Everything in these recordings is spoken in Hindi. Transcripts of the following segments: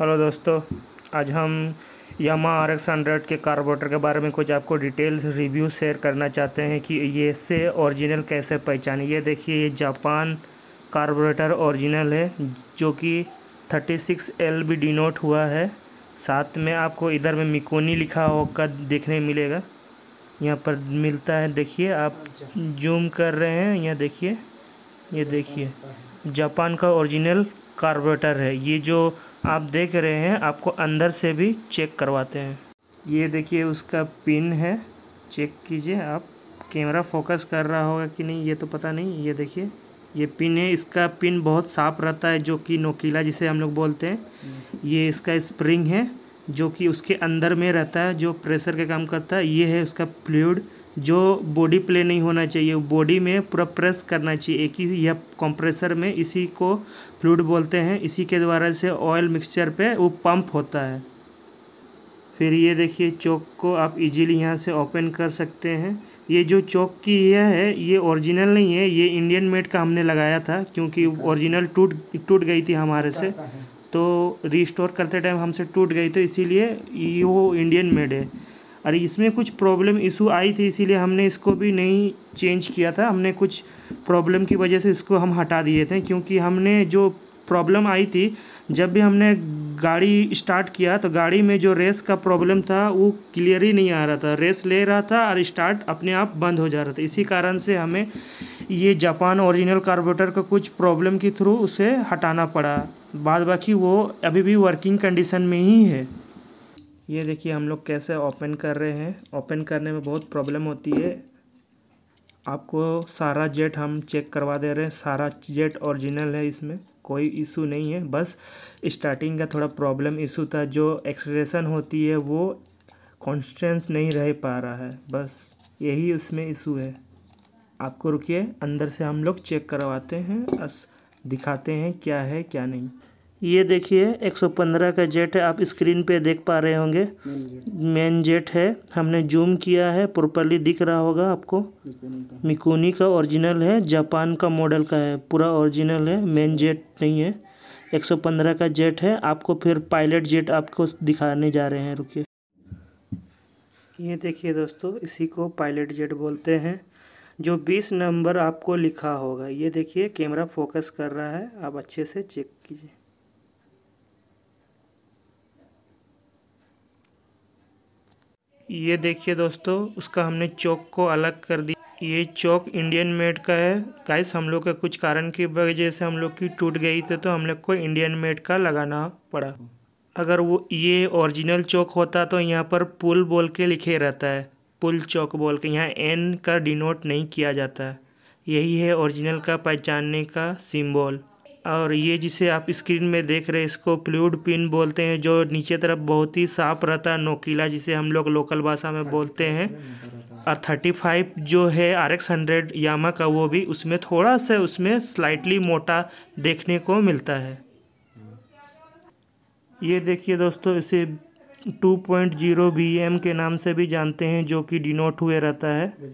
हेलो दोस्तों आज हम यामा आर एक्स हंड्रेड के कार्बोरेटर के बारे में कुछ आपको डिटेल्स रिव्यू शेयर करना चाहते हैं कि ये से ओरिजिनल कैसे पहचाने ये देखिए ये जापान कार्बोरेटर ओरिजिनल है जो कि थर्टी सिक्स एल भी डिनोट हुआ है साथ में आपको इधर में मिकोनी लिखा होकर देखने मिलेगा यहाँ पर मिलता है देखिए आप जूम कर रहे हैं यह देखिए ये देखिए जापान का ओरिजिनल कार्बोरेटर है ये जो आप देख रहे हैं आपको अंदर से भी चेक करवाते हैं ये देखिए उसका पिन है चेक कीजिए आप कैमरा फोकस कर रहा होगा कि नहीं ये तो पता नहीं ये देखिए ये पिन है इसका पिन बहुत साफ रहता है जो कि नोकीला जिसे हम लोग बोलते हैं ये इसका स्प्रिंग है जो कि उसके अंदर में रहता है जो प्रेशर का काम करता है ये है उसका फ्लूड जो बॉडी प्ले नहीं होना चाहिए बॉडी में पूरा प्रेस करना चाहिए एक ही या कंप्रेसर में इसी को फ्लूड बोलते हैं इसी के द्वारा से ऑयल मिक्सचर पे वो पंप होता है फिर ये देखिए चौक को आप इजीली यहाँ से ओपन कर सकते हैं ये जो चौक की यह है ये ओरिजिनल नहीं है ये इंडियन मेड का हमने लगाया था क्योंकि ओरिजिनल टूट टूट गई थी हमारे से तो रिस्टोर करते टाइम हमसे टूट गई तो इसीलिए ये वो इंडियन मेड है अरे इसमें कुछ प्रॉब्लम इशू आई थी इसीलिए हमने इसको भी नहीं चेंज किया था हमने कुछ प्रॉब्लम की वजह से इसको हम हटा दिए थे क्योंकि हमने जो प्रॉब्लम आई थी जब भी हमने गाड़ी स्टार्ट किया तो गाड़ी में जो रेस का प्रॉब्लम था वो क्लियर ही नहीं आ रहा था रेस ले रहा था और स्टार्ट अपने आप बंद हो जा रहा था इसी कारण से हमें ये जापान ओरिजिनल कार्बोरेटर का कुछ प्रॉब्लम के थ्रू उसे हटाना पड़ा बाद बाकी वो अभी भी वर्किंग कंडीशन में ही है ये देखिए हम लोग कैसे ओपन कर रहे हैं ओपन करने में बहुत प्रॉब्लम होती है आपको सारा जेट हम चेक करवा दे रहे हैं सारा जेट ओरिजिनल है इसमें कोई इशू नहीं है बस स्टार्टिंग का थोड़ा प्रॉब्लम इशू था जो एक्सलेशन होती है वो कॉन्स्टेंस नहीं रह पा रहा है बस यही उसमें इशू है आपको रुकिए अंदर से हम लोग चेक करवाते हैं बस दिखाते हैं क्या है क्या नहीं ये देखिए 115 का जेट है आप स्क्रीन पे देख पा रहे होंगे मेन जेट है हमने जूम किया है प्रॉपरली दिख रहा होगा आपको मिकोनी का ओरिजिनल है जापान का मॉडल का है पूरा ओरिजिनल है मेन जेट नहीं है 115 का जेट है आपको फिर पायलट जेट आपको दिखाने जा रहे हैं रुकिए ये देखिए दोस्तों इसी को पायलट जेट बोलते हैं जो बीस नंबर आपको लिखा होगा ये देखिए कैमरा फोकस कर रहा है आप अच्छे से चेक कीजिए ये देखिए दोस्तों उसका हमने चौक को अलग कर दिया ये चौक इंडियन मेड का है गाइस हम लोग का कुछ कारण की वजह से हम लोग की टूट गई थी तो हम लोग को इंडियन मेड का लगाना पड़ा अगर वो ये ओरिजिनल चौक होता तो यहाँ पर पुल बोल के लिखे रहता है पुल चौक बोल के यहाँ एन का डिनोट नहीं किया जाता है यही है ओरिजिनल का पहचानने का सिंबल और ये जिसे आप स्क्रीन में देख रहे हैं इसको फ्लूड पिन बोलते हैं जो नीचे तरफ बहुत ही साफ रहता है नोकीला जिसे हम लोग लोकल भाषा में बोलते हैं और थर्टी फाइव जो है आर एक्स हंड्रेड यामा का वो भी उसमें थोड़ा सा उसमें स्लाइटली मोटा देखने को मिलता है ये देखिए दोस्तों इसे 2.0 पॉइंट के नाम से भी जानते हैं जो कि डिनोट हुए रहता है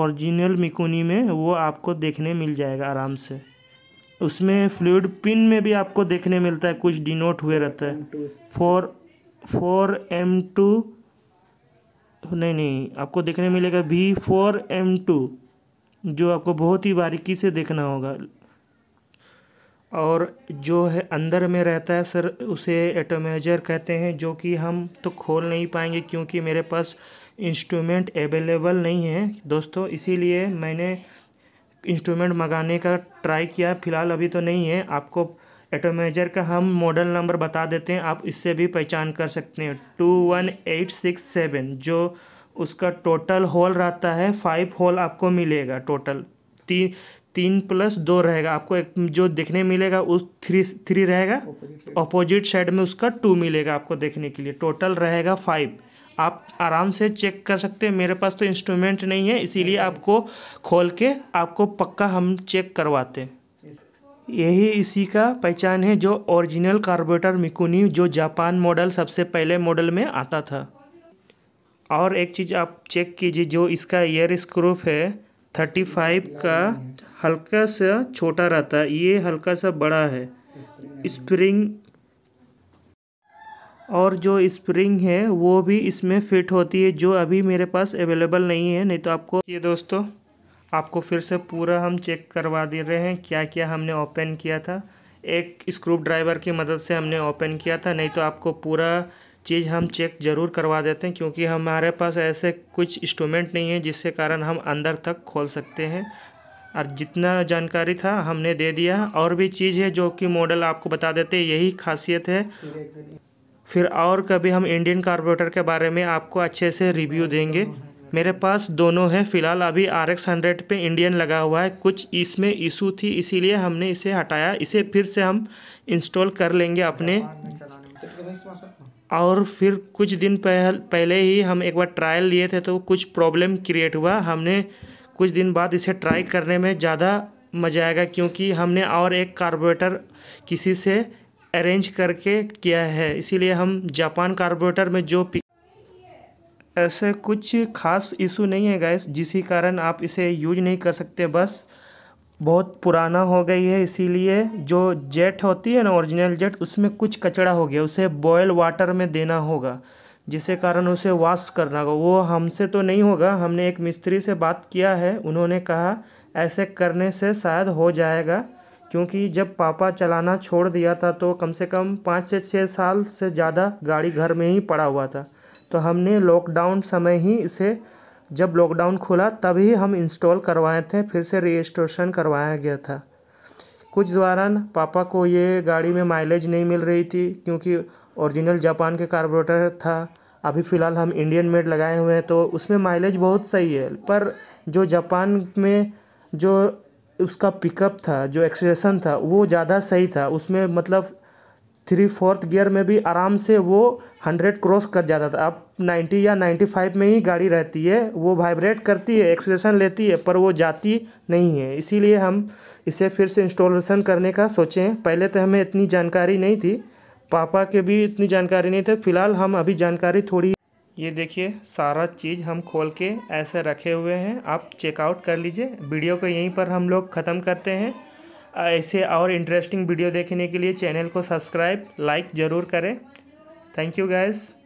ओरिजिनल मिकुनी में वो आपको देखने मिल जाएगा आराम से उसमें फ्लूड पिन में भी आपको देखने मिलता है कुछ डिनोट हुए रहता है फोर फोर एम टू नहीं नहीं आपको देखने मिलेगा वी फोर एम टू जो आपको बहुत ही बारीकी से देखना होगा और जो है अंदर में रहता है सर उसे एटोमेजर कहते हैं जो कि हम तो खोल नहीं पाएंगे क्योंकि मेरे पास इंस्ट्रूमेंट अवेलेबल नहीं है दोस्तों इसीलिए मैंने इंस्ट्रूमेंट मंगाने का ट्राई किया फ़िलहाल अभी तो नहीं है आपको एटोमेजर का हम मॉडल नंबर बता देते हैं आप इससे भी पहचान कर सकते हैं two one eight six seven जो उसका टोटल होल रहता है फाइव होल आपको मिलेगा टोटल तीन तीन प्लस दो रहेगा आपको एक जो देखने मिलेगा उस थ्री थ्री रहेगा अपोजिट साइड में उसका टू मिलेगा आपको देखने के लिए टोटल रहेगा फाइव आप आराम से चेक कर सकते हैं मेरे पास तो इंस्ट्रूमेंट नहीं है इसीलिए आपको खोल के आपको पक्का हम चेक करवाते यही इसी का पहचान है जो ओरिजिनल कार्बोरेटर मिकुनी जो जापान मॉडल सबसे पहले मॉडल में आता था और एक चीज़ आप चेक कीजिए जो इसका एयर स्क्रूप है थर्टी फाइव का हल्का सा छोटा रहता है ये हल्का सा बड़ा है स्प्रिंग और जो स्प्रिंग है वो भी इसमें फिट होती है जो अभी मेरे पास अवेलेबल नहीं है नहीं तो आपको ये दोस्तों आपको फिर से पूरा हम चेक करवा दे रहे हैं क्या क्या हमने ओपन किया था एक स्क्रू ड्राइवर की मदद से हमने ओपन किया था नहीं तो आपको पूरा चीज़ हम चेक ज़रूर करवा देते हैं क्योंकि हमारे पास ऐसे कुछ इंस्ट्रूमेंट नहीं है जिसके कारण हम अंदर तक खोल सकते हैं और जितना जानकारी था हमने दे दिया और भी चीज़ है जो कि मॉडल आपको बता देते यही खासियत है फिर और कभी हम इंडियन कार्बोरेटर के बारे में आपको अच्छे से रिव्यू देंगे मेरे पास दोनों हैं फ़िलहाल अभी आर एक्स हंड्रेड पर इंडियन लगा हुआ है कुछ इसमें इशू थी इसीलिए हमने इसे हटाया इसे फिर से हम इंस्टॉल कर लेंगे अपने और फिर कुछ दिन पहल पहले ही हम एक बार ट्रायल लिए थे तो कुछ प्रॉब्लम क्रिएट हुआ हमने कुछ दिन बाद इसे ट्राई करने में ज़्यादा मज़ा आएगा क्योंकि हमने और एक कार्बोरेटर किसी से अरेंज करके किया है इसीलिए हम जापान कार्बोरेटर में जो ऐसे कुछ खास इशू नहीं है गैस जिसी कारण आप इसे यूज नहीं कर सकते बस बहुत पुराना हो गई है इसीलिए जो जेट होती है ना ओरिजिनल जेट उसमें कुछ कचड़ा हो गया उसे बॉयल वाटर में देना होगा जिसके कारण उसे वॉश करना होगा वो हमसे तो नहीं होगा हमने एक मिस्त्री से बात किया है उन्होंने कहा ऐसे करने से शायद हो जाएगा क्योंकि जब पापा चलाना छोड़ दिया था तो कम से कम पाँच से छः साल से ज़्यादा गाड़ी घर में ही पड़ा हुआ था तो हमने लॉकडाउन समय ही इसे जब लॉकडाउन खुला तभी हम इंस्टॉल करवाए थे फिर से रजिस्ट्रेशन करवाया गया था कुछ दौरान पापा को ये गाड़ी में माइलेज नहीं मिल रही थी क्योंकि ओरिजिनल जापान के कार्बोरेटर था अभी फ़िलहाल हम इंडियन मेड लगाए हुए हैं तो उसमें माइलेज बहुत सही है पर जो जापान में जो उसका पिकअप था जो एक्सलेशन था वो ज़्यादा सही था उसमें मतलब थ्री फोर्थ गियर में भी आराम से वो हंड्रेड क्रॉस कर जाता था अब नाइन्टी या नाइन्टी फाइव में ही गाड़ी रहती है वो वाइब्रेट करती है एक्सलेशन लेती है पर वो जाती नहीं है इसीलिए हम इसे फिर से इंस्टॉलेशन करने का सोचें पहले तो हमें इतनी जानकारी नहीं थी पापा के भी इतनी जानकारी नहीं थी फिलहाल हम अभी जानकारी थोड़ी ये देखिए सारा चीज़ हम खोल के ऐसे रखे हुए हैं आप चेकआउट कर लीजिए वीडियो को यहीं पर हम लोग ख़त्म करते हैं ऐसे और इंटरेस्टिंग वीडियो देखने के लिए चैनल को सब्सक्राइब लाइक ज़रूर करें थैंक यू गैस